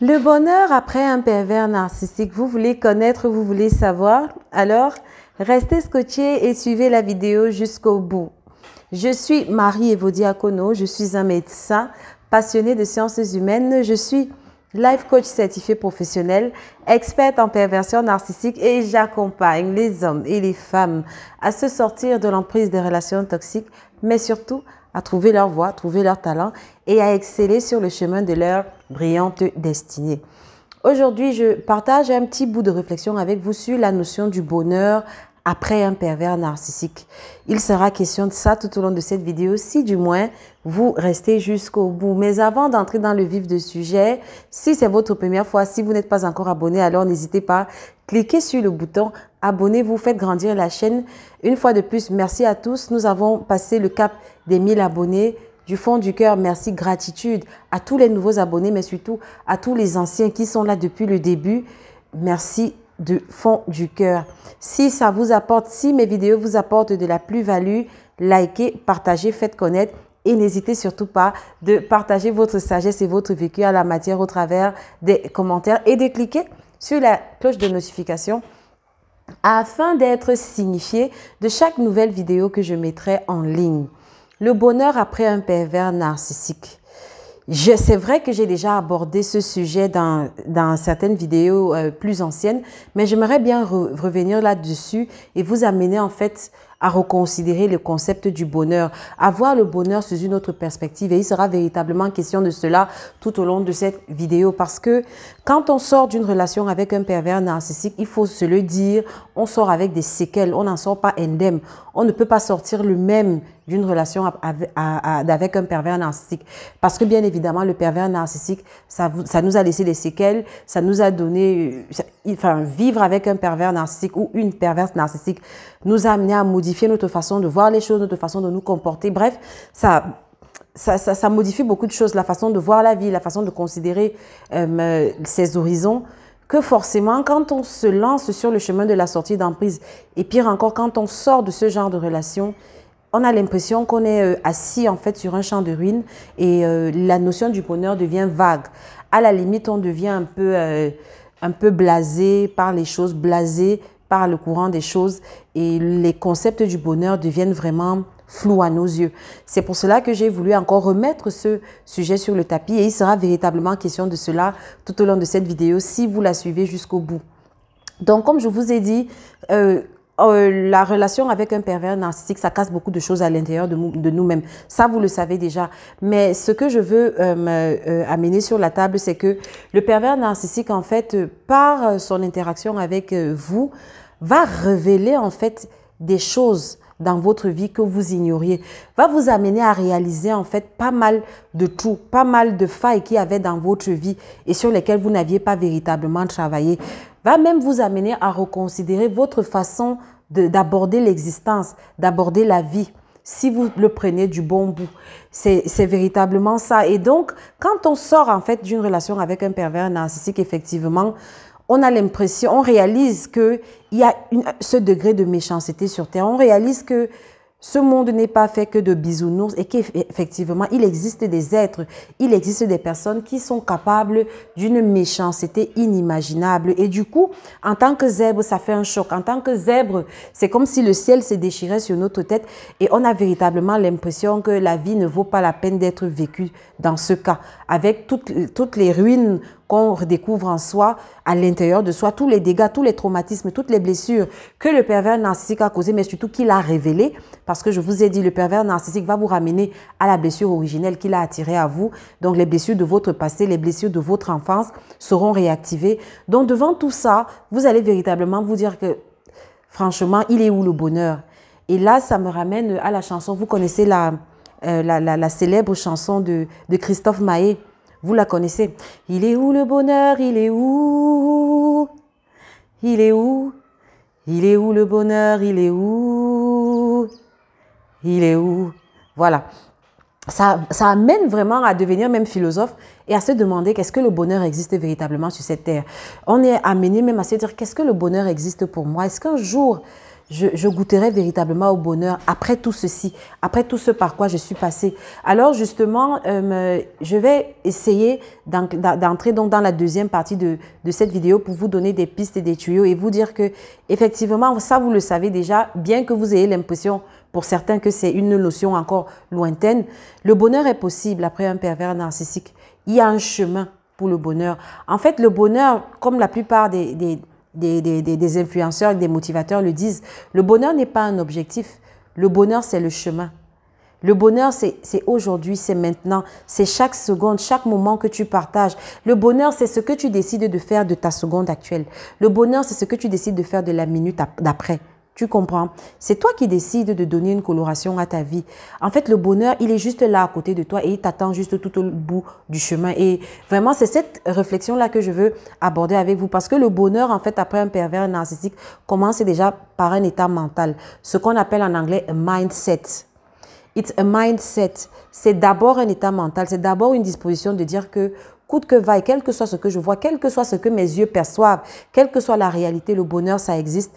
Le bonheur après un pervers narcissique, vous voulez connaître, vous voulez savoir, alors restez scotché et suivez la vidéo jusqu'au bout. Je suis Marie Evody Kono, je suis un médecin passionné de sciences humaines, je suis life coach certifié professionnel, experte en perversion narcissique et j'accompagne les hommes et les femmes à se sortir de l'emprise des relations toxiques, mais surtout à trouver leur voie, trouver leur talent et à exceller sur le chemin de leur brillante destinée. Aujourd'hui, je partage un petit bout de réflexion avec vous sur la notion du bonheur après un pervers narcissique. Il sera question de ça tout au long de cette vidéo, si du moins vous restez jusqu'au bout. Mais avant d'entrer dans le vif du sujet, si c'est votre première fois, si vous n'êtes pas encore abonné, alors n'hésitez pas, cliquez sur le bouton abonnez-vous, faites grandir la chaîne. Une fois de plus, merci à tous. Nous avons passé le cap des 1000 abonnés. Du fond du cœur, merci, gratitude à tous les nouveaux abonnés, mais surtout à tous les anciens qui sont là depuis le début. Merci du fond du cœur. Si ça vous apporte, si mes vidéos vous apportent de la plus-value, likez, partagez, faites connaître et n'hésitez surtout pas de partager votre sagesse et votre vécu à la matière au travers des commentaires et de cliquer sur la cloche de notification afin d'être signifié de chaque nouvelle vidéo que je mettrai en ligne. Le bonheur après un pervers narcissique c'est vrai que j'ai déjà abordé ce sujet dans, certaines vidéos euh, plus anciennes, mais j'aimerais bien revenir là-dessus et vous amener en fait à reconsidérer le concept du bonheur, à voir le bonheur sous une autre perspective. Et il sera véritablement question de cela tout au long de cette vidéo parce que quand on sort d'une relation avec un pervers narcissique, il faut se le dire, on sort avec des séquelles, on n'en sort pas indemne. On ne peut pas sortir le même d'une relation avec un pervers narcissique. Parce que bien évidemment, le pervers narcissique, ça, ça nous a laissé des séquelles, ça nous a donné... Euh, enfin, vivre avec un pervers narcissique ou une perverse narcissique nous a amené à modifier notre façon de voir les choses, notre façon de nous comporter. Bref, ça, ça, ça, modifie beaucoup de choses, la façon de voir la vie, la façon de considérer euh, ses horizons, que forcément, quand on se lance sur le chemin de la sortie d'emprise, et pire encore, quand on sort de ce genre de relation, on a l'impression qu'on est euh, assis en fait sur un champ de ruines et euh, la notion du bonheur devient vague. À la limite, on devient un peu, un peu blasé par les choses, blasé le courant des choses et les concepts du bonheur deviennent vraiment flous à nos yeux. C'est pour cela que j'ai voulu encore remettre ce sujet sur le tapis et il sera véritablement question de cela tout au long de cette vidéo si vous la suivez jusqu'au bout. Donc comme je vous ai dit, euh, euh, la relation avec un pervers narcissique, ça casse beaucoup de choses à l'intérieur de, nous-mêmes. Ça, vous le savez déjà. Mais ce que je veux euh, amener sur la table, c'est que le pervers narcissique, en fait, par son interaction avec vous, va révéler en fait des choses dans votre vie que vous ignoriez, va vous amener à réaliser en fait pas mal de tout, pas mal de failles qu'il y avait dans votre vie et sur lesquelles vous n'aviez pas véritablement travaillé, va même vous amener à reconsidérer votre façon d'aborder l'existence, d'aborder la vie si vous le prenez du bon bout. C'est véritablement ça. Et donc, quand on sort en fait d'une relation avec un pervers narcissique, effectivement, on a l'impression, on réalise qu'il y a ce degré de méchanceté sur Terre. On réalise que ce monde n'est pas fait que de bisounours et qu'effectivement, il existe des êtres, il existe des personnes qui sont capables d'une méchanceté inimaginable. Et du coup, en tant que zèbre, ça fait un choc. En tant que zèbre, c'est comme si le ciel se déchirait sur notre tête et on a véritablement l'impression que la vie ne vaut pas la peine d'être vécue dans ce cas, avec toutes les ruines redécouvre en soi, à l'intérieur de soi, tous les dégâts, tous les traumatismes, toutes les blessures que le pervers narcissique a causées, mais surtout qu'il a révélé, parce que je vous ai dit, le pervers narcissique va vous ramener à la blessure originelle qu'il a attirée à vous. Donc les blessures de votre passé, les blessures de votre enfance seront réactivées. Donc devant tout ça, vous allez véritablement vous dire que, franchement, il est où le bonheur Et là, ça me ramène à la chanson, vous connaissez la... Euh, la, célèbre chanson de, de Christophe Maé, vous la connaissez. Il est où le bonheur Il est où Il est où Il est où le bonheur Il est où Il est où Voilà. Ça, amène vraiment à devenir même philosophe et à se demander qu'est-ce que le bonheur existe véritablement sur cette terre. On est amené même à se dire qu'est-ce que le bonheur existe pour moi Est-ce qu'un jour je, goûterai véritablement au bonheur après tout ceci, après tout ce par quoi je suis passée. Alors justement, euh, je vais essayer d'entrer donc dans la deuxième partie de, cette vidéo pour vous donner des pistes et des tuyaux et vous dire que effectivement, ça vous le savez déjà, bien que vous ayez l'impression pour certains que c'est une notion encore lointaine, le bonheur est possible après un pervers narcissique. Il y a un chemin pour le bonheur. En fait, le bonheur, comme la plupart des des, des, des influenceurs, des motivateurs le disent, le bonheur n'est pas un objectif, le bonheur c'est le chemin. Le bonheur, c'est aujourd'hui, c'est maintenant, c'est chaque seconde, chaque moment que tu partages. Le bonheur, c'est ce que tu décides de faire de ta seconde actuelle. Le bonheur, c'est ce que tu décides de faire de la minute d'après. Tu comprends C'est toi qui décides de donner une coloration à ta vie. En fait, le bonheur, il est juste là à côté de toi et il t'attend juste tout au bout du chemin. Et vraiment, c'est cette réflexion-là que je veux aborder avec vous parce que le bonheur, en fait, après un pervers narcissique, commence déjà par un état mental, ce qu'on appelle en anglais mindset. It's a mindset. C'est d'abord un état mental, c'est d'abord une disposition de dire que coûte que vaille, quel que soit ce que je vois, quel que soit ce que mes yeux perçoivent, quelle que soit la réalité, le bonheur, ça existe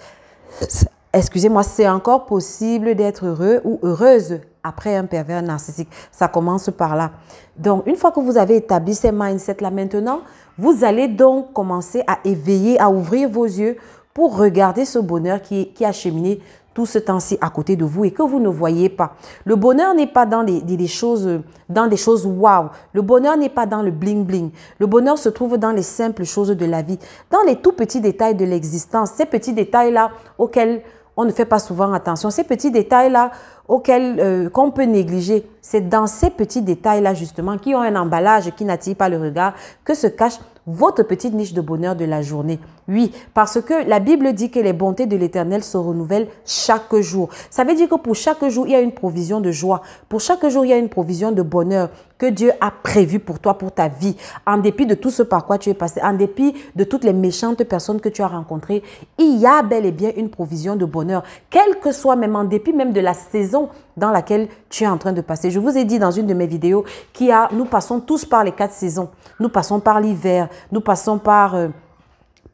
Excusez-moi, c'est encore possible d'être heureux ou heureuse après un pervers narcissique. Ça commence par là. Donc, une fois que vous avez établi ces mindsets-là maintenant, vous allez donc commencer à éveiller, à ouvrir vos yeux pour regarder ce bonheur qui, a cheminé tout ce temps-ci à côté de vous et que vous ne voyez pas. Le bonheur n'est pas dans des choses, dans des choses wow. Le bonheur n'est pas dans le bling bling. Le bonheur se trouve dans les simples choses de la vie, dans les tout petits détails de l'existence, ces petits détails là auxquels on ne fait pas souvent attention. Ces petits détails-là auxquels euh, qu'on peut négliger, c'est dans ces petits détails-là justement qui ont un emballage qui n'attire pas le regard que se cache votre petite niche de bonheur de la journée. Oui, parce que la Bible dit que les bontés de l'Éternel se renouvellent chaque jour. Ça veut dire que pour chaque jour, il y a une provision de joie. Pour chaque jour, il y a une provision de bonheur que Dieu a prévu pour toi, pour ta vie, en dépit de tout ce par quoi tu es passé, en dépit de toutes les méchantes personnes que tu as rencontrées, il y a bel et bien une provision de bonheur, quelle que soit même en dépit même de la saison dans laquelle tu es en train de passer. Je vous ai dit dans une de mes vidéos qu'il y a, nous passons tous par les quatre saisons. Nous passons par l'hiver, nous passons par... Euh,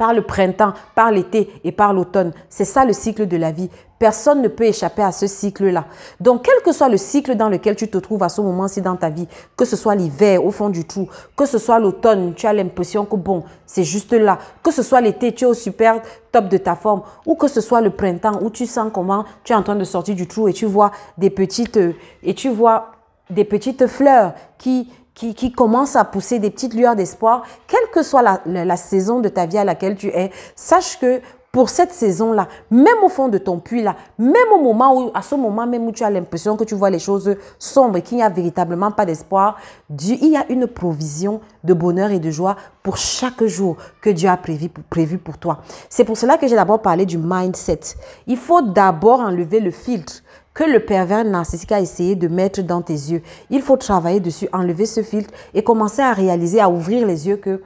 par le printemps, par l'été et par l'automne. C'est ça le cycle de la vie. Personne ne peut échapper à ce cycle-là. Donc, quel que soit le cycle dans lequel tu te trouves à ce moment-ci dans ta vie, que ce soit l'hiver au fond du trou, que ce soit l'automne, tu as l'impression que bon, c'est juste là, que ce soit l'été, tu es au super top de ta forme, ou que ce soit le printemps où tu sens comment tu es en train de sortir du trou et tu vois des petites euh, et tu vois des petites fleurs qui qui, commence à pousser des petites lueurs d'espoir, quelle que soit la, saison de ta vie à laquelle tu es, sache que pour cette saison-là, même au fond de ton puits-là, même au moment où, à ce moment même où tu as l'impression que tu vois les choses sombres et qu'il n'y a véritablement pas d'espoir, il y a une provision de bonheur et de joie pour chaque jour que Dieu a prévu, prévu pour toi. C'est pour cela que j'ai d'abord parlé du mindset. Il faut d'abord enlever le filtre que le pervers narcissique a essayé de mettre dans tes yeux. Il faut travailler dessus, enlever ce filtre et commencer à réaliser, à ouvrir les yeux que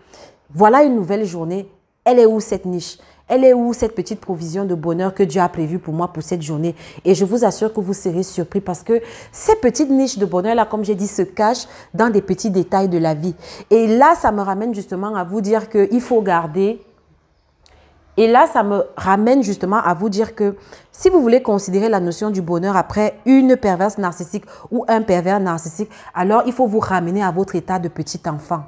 voilà une nouvelle journée. Elle est où cette niche Elle est où cette petite provision de bonheur que Dieu a prévue pour moi pour cette journée Et je vous assure que vous serez surpris parce que ces petites niches de bonheur-là, comme j'ai dit, se cachent dans des petits détails de la vie. Et là, ça me ramène justement à vous dire qu'il faut garder et là, ça me ramène justement à vous dire que si vous voulez considérer la notion du bonheur après une perverse narcissique ou un pervers narcissique, alors il faut vous ramener à votre état de petit enfant.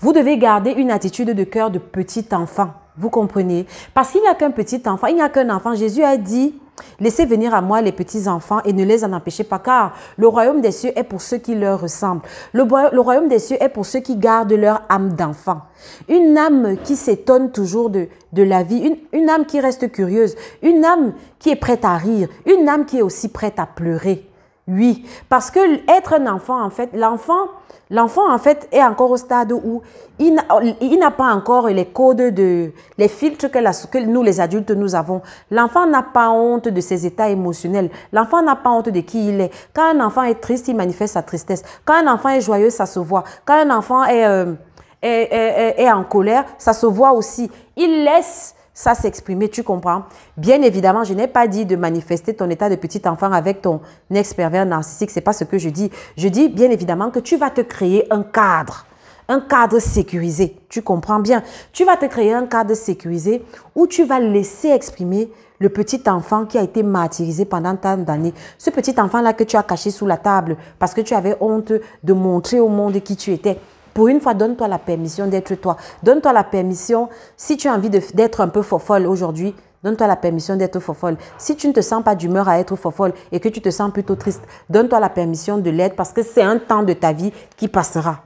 Vous devez garder une attitude de cœur de petit enfant. Vous comprenez Parce qu'il n'y a qu'un petit enfant, il n'y a qu'un enfant. Jésus a dit, Laissez venir à moi les petits-enfants et ne les en empêchez pas, car le royaume des cieux est pour ceux qui leur ressemblent. Le, royaume des cieux est pour ceux qui gardent leur âme d'enfant. Une âme qui s'étonne toujours de, la vie, une âme qui reste curieuse, une âme qui est prête à rire, une âme qui est aussi prête à pleurer. Oui, parce que être un enfant, en fait, l'enfant, l'enfant en fait est encore au stade où il n'a pas encore les codes de, les filtres que, nous les adultes nous avons. L'enfant n'a pas honte de ses états émotionnels. L'enfant n'a pas honte de qui il est. Quand un enfant est triste, il manifeste sa tristesse. Quand un enfant est joyeux, ça se voit. Quand un enfant est euh, en colère, ça se voit aussi. Il laisse ça s'exprimer, tu comprends Bien évidemment, je n'ai pas dit de manifester ton état de petit enfant avec ton ex-pervers narcissique, c'est pas ce que je dis. Je dis bien évidemment que tu vas te créer un cadre, un cadre sécurisé, tu comprends bien Tu vas te créer un cadre sécurisé où tu vas laisser exprimer le petit enfant qui a été martyrisé pendant tant d'années, ce petit enfant-là que tu as caché sous la table parce que tu avais honte de montrer au monde qui tu étais. Pour une fois, donne-toi la permission d'être toi. Donne-toi la permission, si tu as envie d'être un peu fofolle aujourd'hui, Donne-toi la permission d'être fofolle. Si tu ne te sens pas d'humeur à être fofolle et que tu te sens plutôt triste, donne-toi la permission de l'être parce que c'est un temps de ta vie qui passera.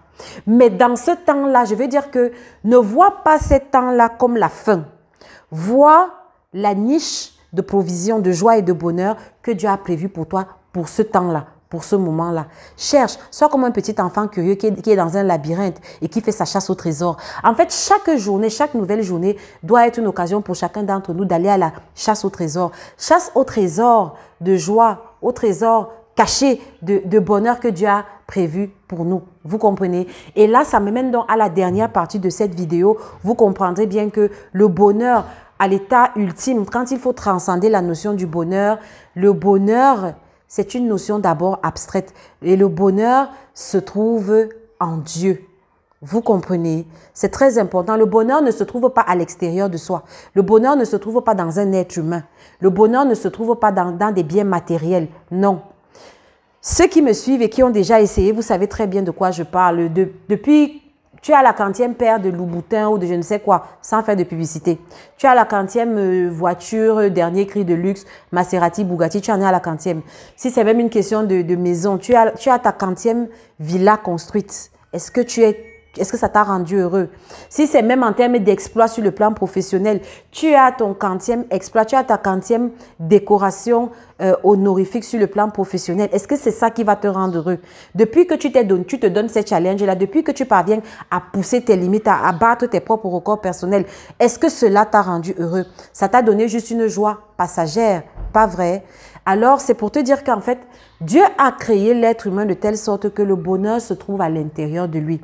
Mais dans ce temps-là, je veux dire que ne vois pas ce temps-là comme la fin. Vois la niche de provision, de joie et de bonheur que Dieu a prévu pour toi pour ce temps-là pour ce moment-là. Cherche, soit comme un petit enfant curieux qui est, dans un labyrinthe et qui fait sa chasse au trésor. En fait, chaque journée, chaque nouvelle journée doit être une occasion pour chacun d'entre nous d'aller à la chasse au trésor. Chasse au trésor de joie, au trésor caché de, de bonheur que Dieu a prévu pour nous. Vous comprenez Et là, ça me mène donc à la dernière partie de cette vidéo. Vous comprendrez bien que le bonheur à l'état ultime, quand il faut transcender la notion du bonheur, le bonheur c'est une notion d'abord abstraite. Et le bonheur se trouve en Dieu. Vous comprenez C'est très important. Le bonheur ne se trouve pas à l'extérieur de soi. Le bonheur ne se trouve pas dans un être humain. Le bonheur ne se trouve pas dans, des biens matériels. Non. Ceux qui me suivent et qui ont déjà essayé, vous savez très bien de quoi je parle. depuis tu as la quantième paire de Louboutin ou de je ne sais quoi, sans faire de publicité. Tu as la quantième euh, voiture, euh, dernier cri de luxe, Maserati, Bugatti, tu en as la quantième. Si c'est même une question de, de maison, tu as, tu as ta quantième villa construite. Est-ce que tu es est-ce que ça t'a rendu heureux Si c'est même en termes d'exploit sur le plan professionnel, tu as ton quantième exploit, tu as ta quantième décoration euh, honorifique sur le plan professionnel. Est-ce que c'est ça qui va te rendre heureux Depuis que tu, donné, tu te donnes ces challenges-là, depuis que tu parviens à pousser tes limites, à, à battre tes propres records personnels, est-ce que cela t'a rendu heureux Ça t'a donné juste une joie passagère, pas vrai Alors c'est pour te dire qu'en fait, Dieu a créé l'être humain de telle sorte que le bonheur se trouve à l'intérieur de lui.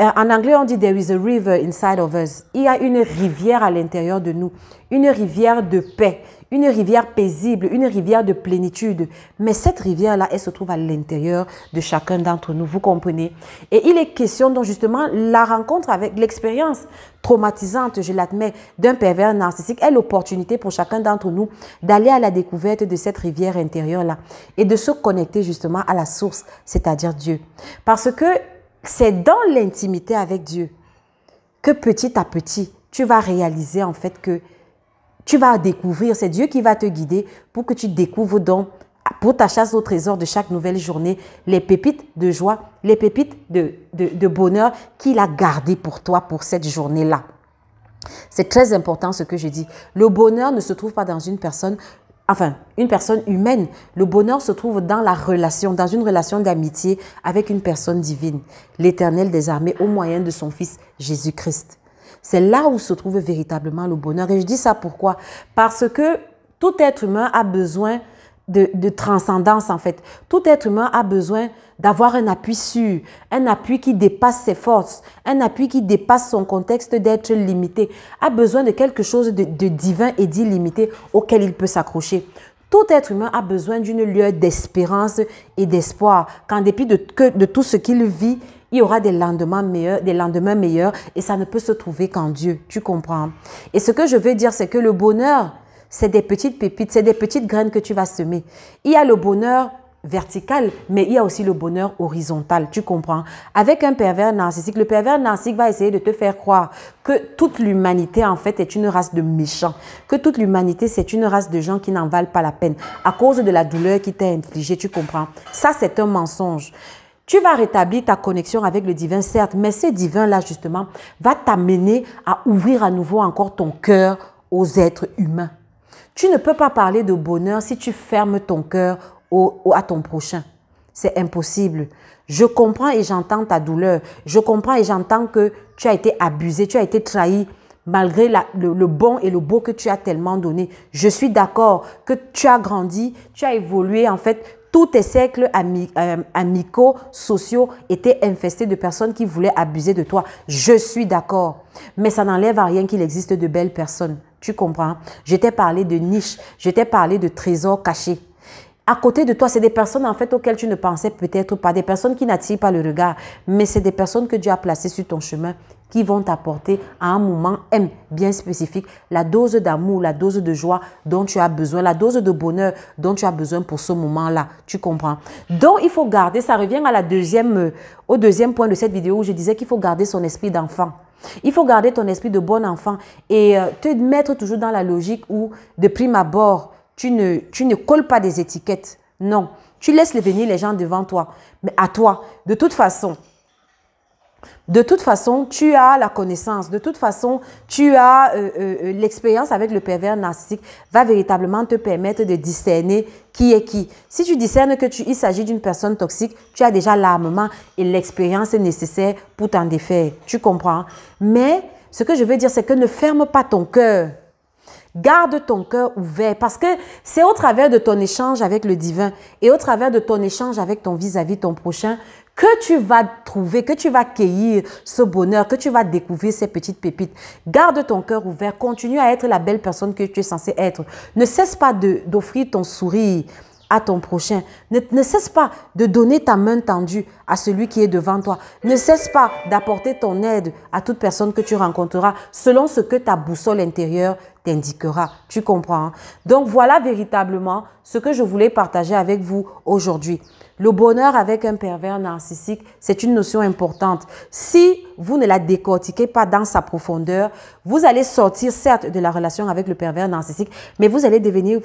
Euh, en anglais, on dit there is a river inside of us. Il y a une rivière à l'intérieur de nous, une rivière de paix, une rivière paisible, une rivière de plénitude. Mais cette rivière-là, elle se trouve à l'intérieur de chacun d'entre nous, vous comprenez Et il est question donc justement la rencontre avec l'expérience traumatisante, je l'admets, d'un pervers narcissique est l'opportunité pour chacun d'entre nous d'aller à la découverte de cette rivière intérieure-là et de se connecter justement à la source, c'est-à-dire Dieu. Parce que c'est dans l'intimité avec Dieu que petit à petit, tu vas réaliser en fait que tu vas découvrir, c'est Dieu qui va te guider pour que tu découvres donc pour ta chasse au trésor de chaque nouvelle journée, les pépites de joie, les pépites de, de, de bonheur qu'il a gardées pour toi pour cette journée-là. C'est très important ce que je dis. Le bonheur ne se trouve pas dans une personne, enfin, une personne humaine. Le bonheur se trouve dans la relation, dans une relation d'amitié avec une personne divine, l'Éternel des armées au moyen de son Fils Jésus-Christ. C'est là où se trouve véritablement le bonheur. Et je dis ça pourquoi Parce que tout être humain a besoin de, transcendance en fait. Tout être humain a besoin d'avoir un appui sûr, un appui qui dépasse ses forces, un appui qui dépasse son contexte d'être limité, a besoin de quelque chose de, divin et d'illimité auquel il peut s'accrocher. Tout être humain a besoin d'une lueur d'espérance et d'espoir, qu'en dépit de, tout ce qu'il vit, il y aura des lendemains meilleurs, des lendemains meilleurs, et ça ne peut se trouver qu'en Dieu, tu comprends. Et ce que je veux dire, c'est que le bonheur, c'est des petites pépites, c'est des petites graines que tu vas semer. Il y a le bonheur vertical, mais il y a aussi le bonheur horizontal, tu comprends. Avec un pervers narcissique, le pervers narcissique va essayer de te faire croire que toute l'humanité, en fait, est une race de méchants, que toute l'humanité, c'est une race de gens qui n'en valent pas la peine à cause de la douleur qui t'est infligée, tu comprends. Ça, c'est un mensonge. Tu vas rétablir ta connexion avec le divin, certes, mais ce divin-là, justement, va t'amener à ouvrir à nouveau encore ton cœur aux êtres humains. Tu ne peux pas parler de bonheur si tu fermes ton cœur à ton prochain. C'est impossible. Je comprends et j'entends ta douleur. Je comprends et j'entends que tu as été abusé, tu as été trahi malgré le, bon et le beau que tu as tellement donné. Je suis d'accord que tu as grandi, tu as évolué. En fait, tous tes cercles euh, amicaux, sociaux étaient infestés de personnes qui voulaient abuser de toi. Je suis d'accord. Mais ça n'enlève à rien qu'il existe de belles personnes. Tu comprends Je t'ai parlé de niche, je t'ai parlé de trésors cachés. À côté de toi, c'est des personnes en fait auxquelles tu ne pensais peut-être pas, des personnes qui n'attirent pas le regard, mais c'est des personnes que Dieu a placées sur ton chemin qui vont t'apporter à un moment M bien spécifique la dose d'amour, la dose de joie dont tu as besoin, la dose de bonheur dont tu as besoin pour ce moment-là. Tu comprends Donc il faut garder, ça revient à la deuxième, euh, au deuxième point de cette vidéo où je disais qu'il faut garder son esprit d'enfant. Il faut garder ton esprit de bon enfant et euh, te mettre toujours dans la logique où, de prime abord, tu ne, tu ne colles pas des étiquettes. Non, tu laisses venir les gens devant toi, mais à toi. De toute façon, de toute façon, tu as la connaissance, de toute façon, tu as euh, euh, euh, l'expérience avec le pervers narcissique va véritablement te permettre de discerner qui est qui. Si tu discernes que il s'agit d'une personne toxique, tu as déjà l'armement et l'expérience nécessaire pour t'en défaire. Tu comprends Mais ce que je veux dire, c'est que ne ferme pas ton cœur. Garde ton cœur ouvert parce que c'est au travers de ton échange avec le divin et au travers de ton échange avec ton vis à -vis, ton prochain, que tu vas trouver, que tu vas cueillir ce bonheur, que tu vas découvrir ces petites pépites. Garde ton cœur ouvert, continue à être la belle personne que tu es censée être. Ne cesse pas d'offrir ton sourire, à ton prochain. Ne, cesse pas de donner ta main tendue à celui qui est devant toi. Ne cesse pas d'apporter ton aide à toute personne que tu rencontreras selon ce que ta boussole intérieure t'indiquera. Tu comprends. Hein? Donc voilà véritablement ce que je voulais partager avec vous aujourd'hui. Le bonheur avec un pervers narcissique, c'est une notion importante. Si vous ne la décortiquez pas dans sa profondeur, vous allez sortir certes de la relation avec le pervers narcissique, mais vous allez devenir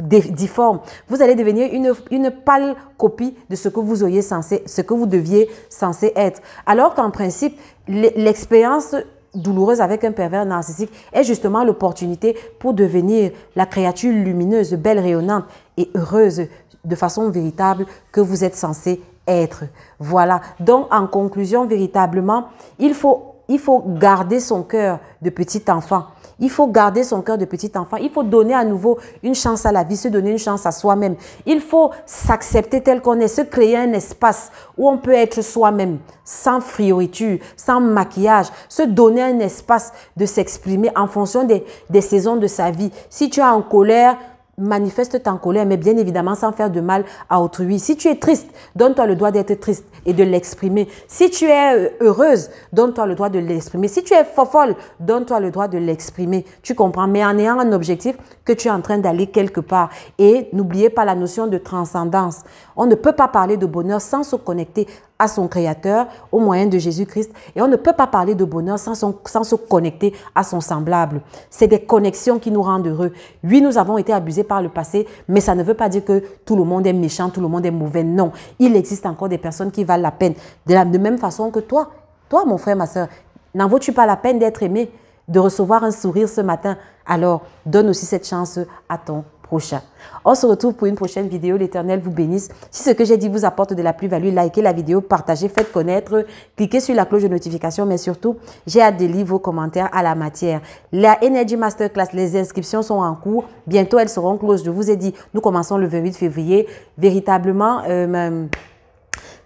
difforme. Vous allez devenir une, une pâle copie de ce que vous auriez censé, ce que vous deviez censé être. Alors qu'en principe, l'expérience douloureuse avec un pervers narcissique est justement l'opportunité pour devenir la créature lumineuse, belle, rayonnante et heureuse de façon véritable que vous êtes censé être. Voilà. Donc, en conclusion, véritablement, il faut il faut garder son cœur de petit enfant. Il faut garder son cœur de petit enfant. Il faut donner à nouveau une chance à la vie, se donner une chance à soi-même. Il faut s'accepter tel qu'on est, se créer un espace où on peut être soi-même, sans frioriture, sans maquillage, se donner un espace de s'exprimer en fonction des, des saisons de sa vie. Si tu es en colère, manifeste ta colère, mais bien évidemment sans faire de mal à autrui. Si tu es triste, donne-toi le droit d'être triste et de l'exprimer. Si tu es euh, heureuse, donne-toi le droit de l'exprimer. Si tu es folle donne-toi le droit de l'exprimer. Tu comprends, mais en ayant un objectif que tu es en train d'aller quelque part. Et n'oubliez pas la notion de transcendance. On ne peut pas parler de bonheur sans se connecter à son Créateur au moyen de Jésus-Christ. Et on ne peut pas parler de bonheur sans, sans se connecter à son semblable. C'est des connexions qui nous rendent heureux. Oui, nous avons été abusés par le passé, mais ça ne veut pas dire que tout le monde est méchant, tout le monde est mauvais. Non, il existe encore des personnes qui valent la peine. De la même façon que toi, toi mon frère, ma soeur, n'en vaut tu pas la peine d'être aimé, de recevoir un sourire ce matin Alors, donne aussi cette chance à ton prochain. On se retrouve pour une prochaine vidéo. L'Éternel vous bénisse. Si ce que j'ai dit vous apporte de la plus-value, likez la vidéo, partagez, faites connaître, cliquez sur la cloche de notification, mais surtout, j'ai hâte de lire vos commentaires à la matière. La Energy Masterclass, les inscriptions sont en cours. Bientôt, elles seront closes. Je vous ai dit, nous commençons le 28 février. Véritablement, euh,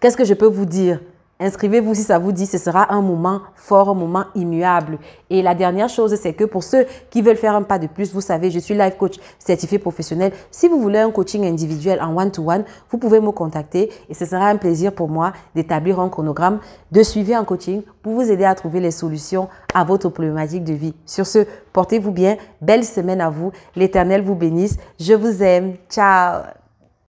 qu'est-ce que je peux vous dire Inscrivez-vous si ça vous dit, ce sera un moment fort, un moment immuable. Et la dernière chose, c'est que pour ceux qui veulent faire un pas de plus, vous savez, je suis life coach certifié professionnel. Si vous voulez un coaching individuel en one-to-one, -one, vous pouvez me contacter et ce sera un plaisir pour moi d'établir un chronogramme de suivi en coaching pour vous aider à trouver les solutions à votre problématique de vie. Sur ce, portez-vous bien, belle semaine à vous, l'éternel vous bénisse, je vous aime, ciao